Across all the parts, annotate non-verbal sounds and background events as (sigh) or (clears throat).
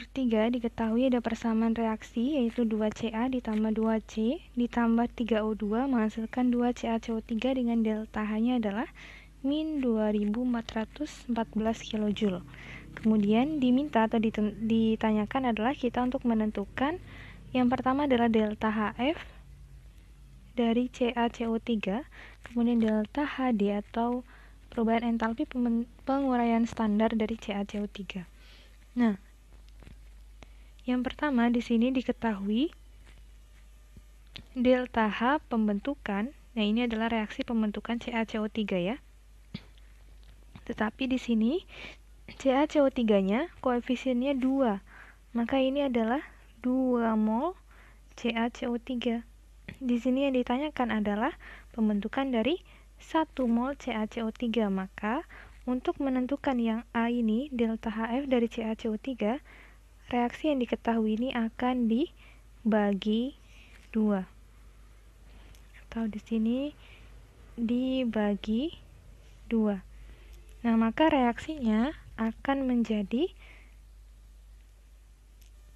nomor 3 diketahui ada persamaan reaksi yaitu 2Ca ditambah 2C ditambah 3O2 menghasilkan 2CaCO3 dengan delta H-nya adalah min 2414 kJ. Kemudian diminta atau ditanyakan adalah kita untuk menentukan yang pertama adalah delta HF dari CaCO3, kemudian delta HD atau perubahan entalpi penguraian standar dari CaCO3. Nah, yang pertama, di sini diketahui delta H pembentukan. Nah, ini adalah reaksi pembentukan CaCO3 ya. Tetapi di sini CaCO3-nya koefisiennya 2. Maka ini adalah 2 mol CaCO3. Di sini yang ditanyakan adalah pembentukan dari 1 mol CaCO3. Maka untuk menentukan yang A ini delta HF dari CaCO3 reaksi yang diketahui ini akan dibagi dua atau di sini dibagi dua nah maka reaksinya akan menjadi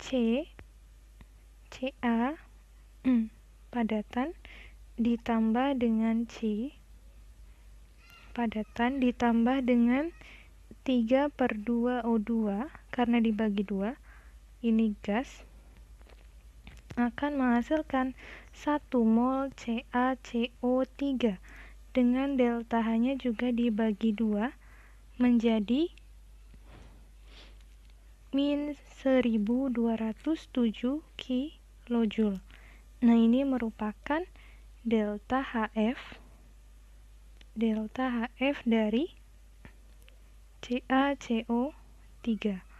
C CA padatan ditambah dengan C padatan ditambah dengan 3 per 2 O2 karena dibagi 2 ini gas akan menghasilkan 1 mol CaCO3 dengan delta H-nya juga dibagi dua menjadi min 1207 kilojoule. Nah, ini merupakan delta HF delta HF dari CaCO3.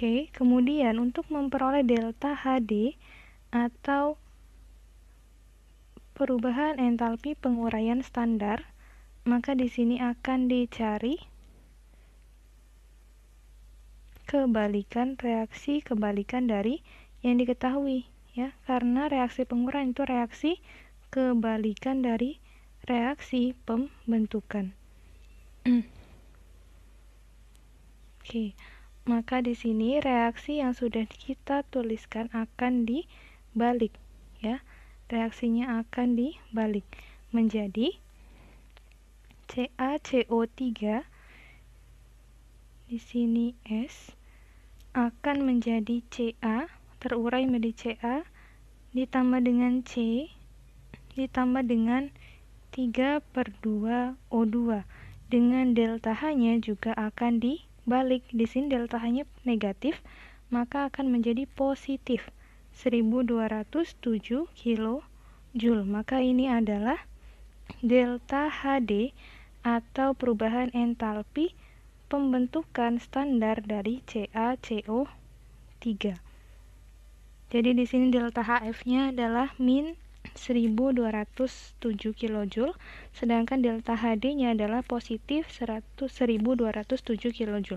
Oke, kemudian untuk memperoleh delta HD atau perubahan entalpi penguraian standar, maka di sini akan dicari kebalikan reaksi kebalikan dari yang diketahui ya, karena reaksi penguraian itu reaksi kebalikan dari reaksi pembentukan. (clears throat) Oke. Okay. Maka di sini reaksi yang sudah kita tuliskan akan dibalik ya. Reaksinya akan dibalik menjadi CaCO3 di sini S akan menjadi Ca terurai menjadi Ca ditambah dengan C ditambah dengan 3 per 2 O2 dengan delta H nya juga akan di balik di sini delta hanya negatif maka akan menjadi positif 1207 kJ maka ini adalah delta HD atau perubahan entalpi pembentukan standar dari CaCO3 jadi di sini delta HF-nya adalah min 1207 kJ, sedangkan delta HD-nya adalah positif 1207 kJ.